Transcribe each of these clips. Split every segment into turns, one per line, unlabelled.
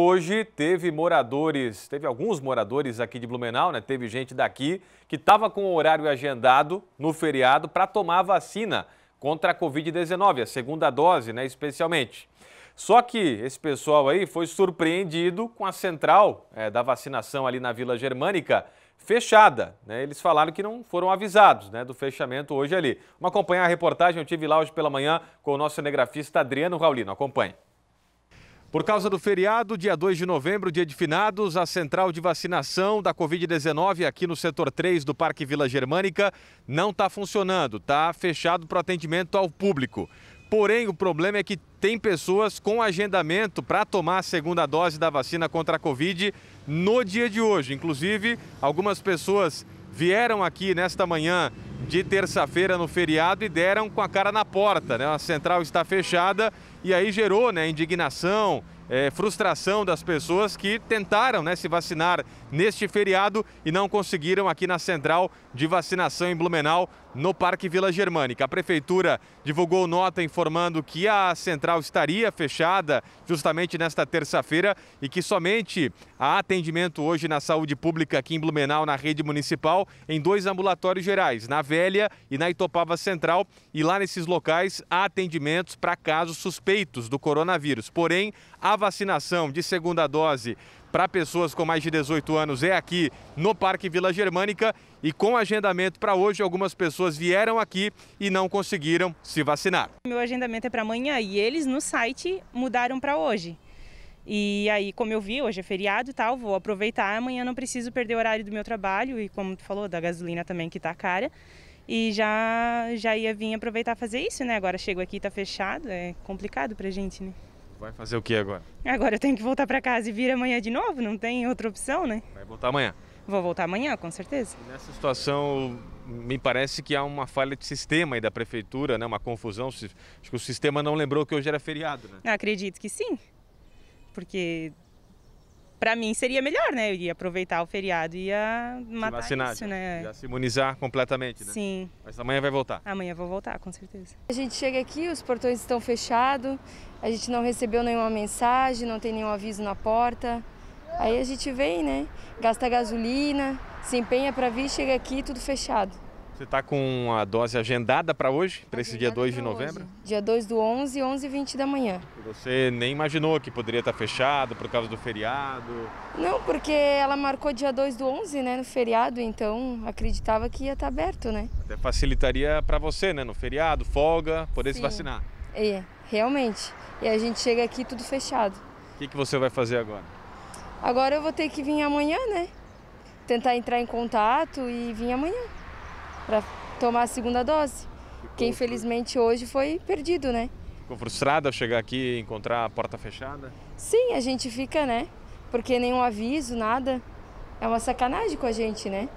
Hoje teve moradores, teve alguns moradores aqui de Blumenau, né? Teve gente daqui que estava com o horário agendado no feriado para tomar a vacina contra a Covid-19, a segunda dose, né? Especialmente. Só que esse pessoal aí foi surpreendido com a central é, da vacinação ali na Vila Germânica fechada. Né? Eles falaram que não foram avisados né, do fechamento hoje ali. Vamos acompanhar a reportagem, eu tive lá hoje pela manhã com o nosso cinegrafista Adriano Raulino. Acompanhe. Por causa do feriado, dia 2 de novembro, dia de finados, a central de vacinação da Covid-19 aqui no setor 3 do Parque Vila Germânica não está funcionando, está fechado para atendimento ao público. Porém, o problema é que tem pessoas com agendamento para tomar a segunda dose da vacina contra a Covid no dia de hoje. Inclusive, algumas pessoas vieram aqui nesta manhã de terça-feira no feriado e deram com a cara na porta, né? A central está fechada e aí gerou, né, indignação, é, frustração das pessoas que tentaram né, se vacinar neste feriado e não conseguiram aqui na central de vacinação em Blumenau no Parque Vila Germânica. A prefeitura divulgou nota informando que a central estaria fechada justamente nesta terça-feira e que somente há atendimento hoje na saúde pública aqui em Blumenau, na rede municipal, em dois ambulatórios gerais, na Velha e na Itopava Central. E lá nesses locais há atendimentos para casos suspeitos do coronavírus. Porém, a vacinação de segunda dose para pessoas com mais de 18 anos é aqui no Parque Vila Germânica e com agendamento para hoje algumas pessoas vieram aqui e não conseguiram se vacinar.
Meu agendamento é para amanhã e eles no site mudaram para hoje. E aí, como eu vi, hoje é feriado e tal, vou aproveitar, amanhã não preciso perder o horário do meu trabalho e como tu falou, da gasolina também que tá cara. E já já ia vir aproveitar fazer isso, né? Agora chego aqui, tá fechado, é complicado pra gente, né?
Vai fazer o que agora?
Agora eu tenho que voltar para casa e vir amanhã de novo, não tem outra opção, né? Vai voltar amanhã? Vou voltar amanhã, com certeza. E
nessa situação, me parece que há uma falha de sistema aí da prefeitura, né? Uma confusão. Acho que o sistema não lembrou que hoje era feriado, né?
Acredito que sim, porque para mim seria melhor, né? Eu ia aproveitar o feriado e ia matar vacinar, isso, né?
Ia se imunizar completamente, né? Sim. Mas amanhã vai voltar?
Amanhã
vou voltar, com certeza.
A gente chega aqui, os portões estão fechados, a gente não recebeu nenhuma mensagem, não tem nenhum aviso na porta. Aí a gente vem, né? Gasta gasolina, se empenha para vir, chega aqui tudo fechado.
Você está com a dose agendada para hoje, para esse dia 2 de novembro? Hoje.
Dia 2 do 11, 11 e 20 da manhã.
Você nem imaginou que poderia estar tá fechado por causa do feriado? Não,
porque ela marcou dia 2 do 11, né, no feriado, então acreditava que ia estar tá aberto, né?
Até facilitaria para você, né, no feriado, folga, poder Sim. se vacinar.
É, realmente. E a gente chega aqui tudo fechado.
O que, que você vai fazer agora?
Agora eu vou ter que vir amanhã, né? Tentar entrar em contato e vir amanhã para tomar a segunda dose, Ficou que infelizmente hoje foi perdido, né?
Ficou frustrada chegar aqui e encontrar a porta fechada?
Sim, a gente fica, né? Porque nenhum aviso, nada. É uma sacanagem com a gente, né?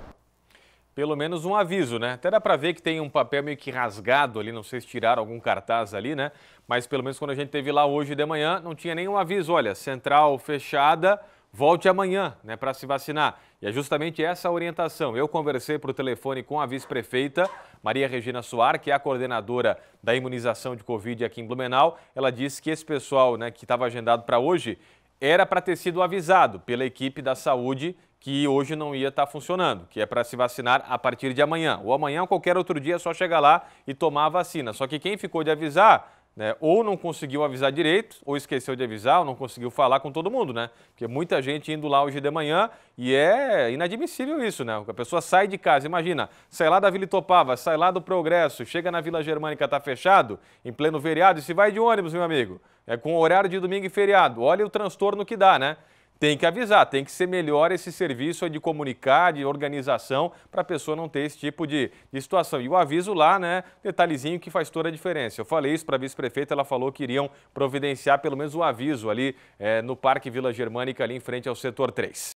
Pelo menos um aviso, né? Até dá para ver que tem um papel meio que rasgado ali, não sei se tiraram algum cartaz ali, né? Mas pelo menos quando a gente teve lá hoje de manhã, não tinha nenhum aviso. Olha, central fechada, volte amanhã né, para se vacinar. E é justamente essa a orientação. Eu conversei por telefone com a vice-prefeita, Maria Regina Soar, que é a coordenadora da imunização de Covid aqui em Blumenau. Ela disse que esse pessoal né, que estava agendado para hoje era para ter sido avisado pela equipe da saúde que hoje não ia estar tá funcionando, que é para se vacinar a partir de amanhã. Ou amanhã ou qualquer outro dia é só chegar lá e tomar a vacina. Só que quem ficou de avisar né? Ou não conseguiu avisar direito, ou esqueceu de avisar, ou não conseguiu falar com todo mundo, né? Porque muita gente indo lá hoje de manhã e é inadmissível isso, né? A pessoa sai de casa, imagina, sai lá da Vila topava, sai lá do Progresso, chega na Vila Germânica, tá fechado, em pleno feriado, e se vai de ônibus, meu amigo, é com horário de domingo e feriado. Olha o transtorno que dá, né? tem que avisar, tem que ser melhor esse serviço de comunicar, de organização, para a pessoa não ter esse tipo de, de, situação. E o aviso lá, né, detalhezinho que faz toda a diferença. Eu falei isso para a vice-prefeita, ela falou que iriam providenciar pelo menos o um aviso ali é, no Parque Vila Germânica, ali em frente ao setor 3.